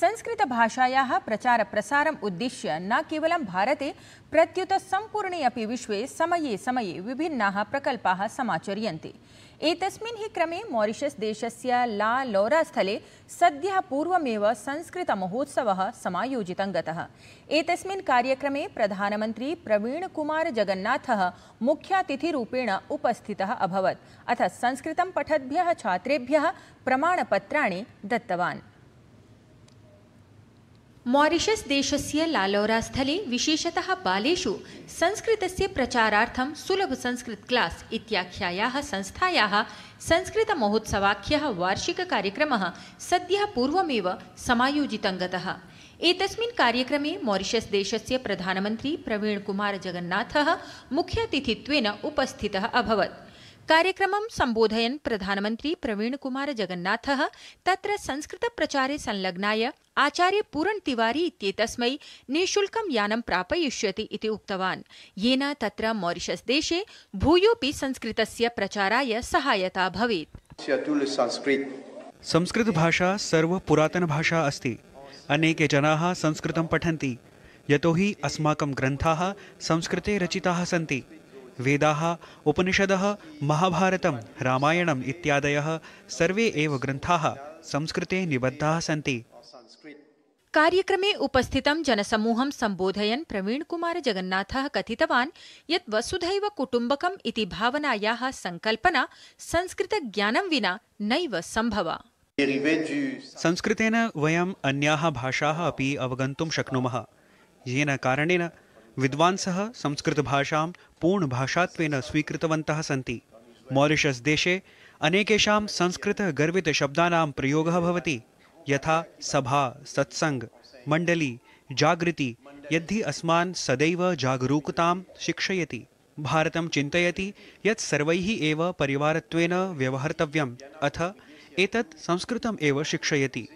संस्कृत प्रचार प्रसार उद्देश्य न कवल भारते प्रत्युत संपूर्णे अपि विश्वे समये समये विभिन्ना प्रकल सचर्य एतस्मिन् हि क्रमे मॉरिशस् देशस्य ला लौरा स्थले सद्यः पूर्वमेव महोत्सव सामोजित गतः प्रधानमंत्री प्रवीण कुमार जगन्नाथ मुख्यातिथिपेण उपस्थित अभवत अथ संस्कृत पठद्य छात्रे प्रमाणपत्र दत्तवान् मॉरिशस् देशस्य लालौरास्थले विशेषतः बालेषु संस्कृतस्य प्रचारार्थं सुलभसंस्कृत इख्या इत्याख्यायाः संस्थायाः संस्कृतमहोत्सवाख्यः वार्षिककार्यक्रमः सद्यः पूर्वमेव समायोजितं गतः एतस्मिन् कार्यक्रमे मॉरिशस् देशस्य प्रधानमन्त्री प्रवीणकुमारजगन्नाथः मुख्यातिथित्वेन उपस्थितः अभवत् कार्यक्रम संबोधयन प्रधानमंत्री प्रवीण कुमार जगन्नाथ तत्र प्रचारे संलग्नाय आचार्य पूरण तिवारी इत्येतस्मै निःशुल्कं यानं प्रापयिष्यति इति उक्तवान् येन तत्र मॉरिशस देशे भूयोऽपि संस्कृतस्य प्रचाराय सहायता भवेत् संस्कृतभाषा भाषा अस्ति अनेके जनाः संस्कृतं पठन्ति यतो हि अस्माकं ग्रन्थाः संस्कृते रचिताः सन्ति वेद उपनिषद महाभारतं रामायणम् इत्यादयः सर्वे एव ग्रन्थाः संस्कृते निबद्धा सी कार्यक्रमे उपस्थितं जनसमूहं सम्बोधयन् प्रवीणकुमार जगन्नाथः कथितवान् यत् वसुधैव कुटुम्बकम् इति भावनायाः संस्कृत संस्कृतज्ञानं विना नैव संभवा संस्कृतेन वयम् अन्याः भाषाः अपि अवगन्तुं शक्नुमः येन कारणेन विद्वांस संस्कृत भाषा पूर्ण भाषा स्वीकृतवंत सी मॉरिशस् देशे गर्वित संस्कृतगर्वितशब्दानां प्रयोग भवति यथा सभा सत्संग मंडली जागृति यदि अस्मान् सदैव जागरूकता शिक्षयति भारत चिंतती ये परिवार व्यवहर्तव्यम अथ एतत् संस्कृत एव शिक्षयति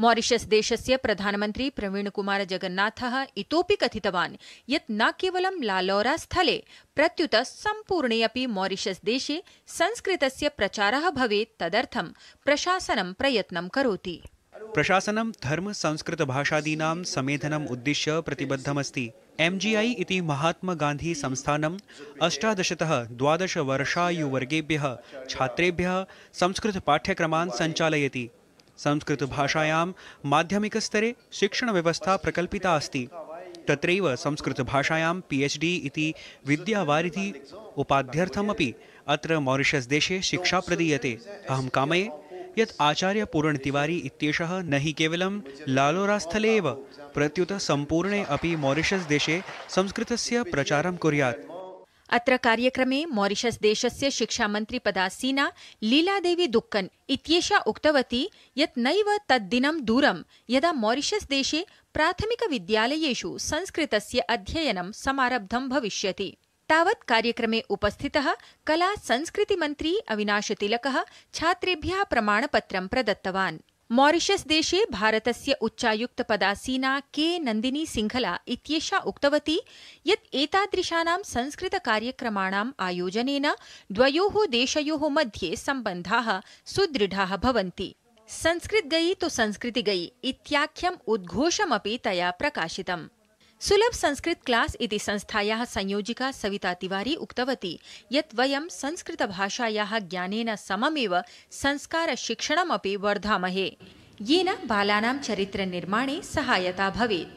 मॉरिशस् देशस्य प्रवीण कुमार जगन्नाथः इतोपि कथितवान् यत् न केवलं लालौरा स्थले प्रत्युत सम्पूर्णे अपि देशे संस्कृतस्य प्रचारः भवेत् तदर्थं प्रशासनं प्रयत्नं करोति प्रशासनं धर्म संस्कृतभाषादीनां समेधनम् उद्दिश्य प्रतिबद्धमस्ति एम जी आई इति द्वादश वर्षा अष्टादशतः छात्रे छात्रेभ्यः संस्कृतपाठ्यक्रमान् सञ्चालयति संस्कृत भाषायां स्तरे शिक्षण व्यवस्था प्रकल्पिता अस्ति तत्रैव संस्कृतभाषायां पि एच् डि इति विद्यावारिधि उपाध्यर्थमपि अत्र मॉरिशस देशे शिक्षा प्रदीयते अहम कामये यत् आचार्य तिवारी इत्येषः न हि केवलं लालोरास्थले एव प्रत्युत सम्पूर्णे अपि मॉरिशस देशे संस्कृतस्य प्रचारं कुर्यात् अत्र कार्यक्रमे मॉरिशस् देशस्य शिक्षामन्त्रि पदासीना लीलादेवी दुक्कन् इत्येषा उक्तवती यत् नैव तद्दिनं दूरं यदा मॉरिशस् देशे प्राथमिकविद्यालयेषु संस्कृतस्य अध्ययनं समारब्धं भविष्यति तावत् कार्यक्रमे उपस्थितः कला संस्कृति संस्कृतिमन्त्री अविनाशतिलकः छात्रेभ्यः प्रमाणपत्रं प्रदत्तवान् मॉरीशस देशे भारतस्य पदासीना के नंदिनी सिंघला इत्येषा उक्तवती यत् एतादृशानां संस्कृतकार्यक्रमाणाम् आयोजनेन द्वयोः देशयोः मध्ये सम्बन्धाः सुदृढाः भवन्ति संस्कृत गयी तो संस्कृति गयी इख्यम उद्घोषमपि तया प्रकाशितम् सुलभ संस्कृत क्लास इति संस्थायाः संयोजिका सविता तिवारी उक्तवती यत् वयं संस्कृतभाषायाः ज्ञानेन सममेव संस्कारशिक्षणमपि वर्धामहे येन बालानां चरित्रनिर्माणे सहायता भवेत्